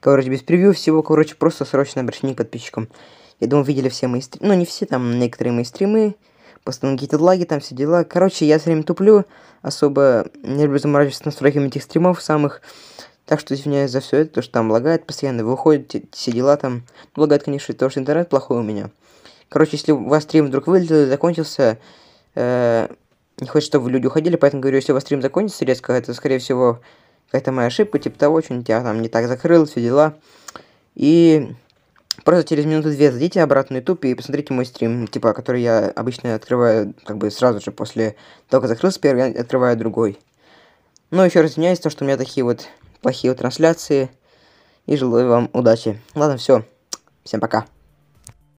Короче, без превью всего, короче, просто срочно обращение к подписчикам. Я думаю, видели все мои стримы, ну не все, там некоторые мои стримы, постоянно какие-то лаги, там все дела. Короче, я все время туплю, особо не люблю заморачиваться настройками этих стримов самых. Так что извиняюсь за все это, то что там лагает постоянно, вы все дела там. лагает, конечно, то, что интернет плохой у меня. Короче, если у вас стрим вдруг вылетел и закончился, э, не хочется, чтобы люди уходили, поэтому говорю, если у вас стрим закончится резко, это, скорее всего, какая-то моя ошибка, типа того, что у я там не так закрыл, все дела. И просто через минуту две зайдите обратно на YouTube и посмотрите мой стрим, типа, который я обычно открываю, как бы сразу же после того, как закрылся первый, я открываю другой. Но еще раз извиняюсь, то, что у меня такие вот плохие трансляции. И желаю вам удачи. Ладно, все. Всем пока.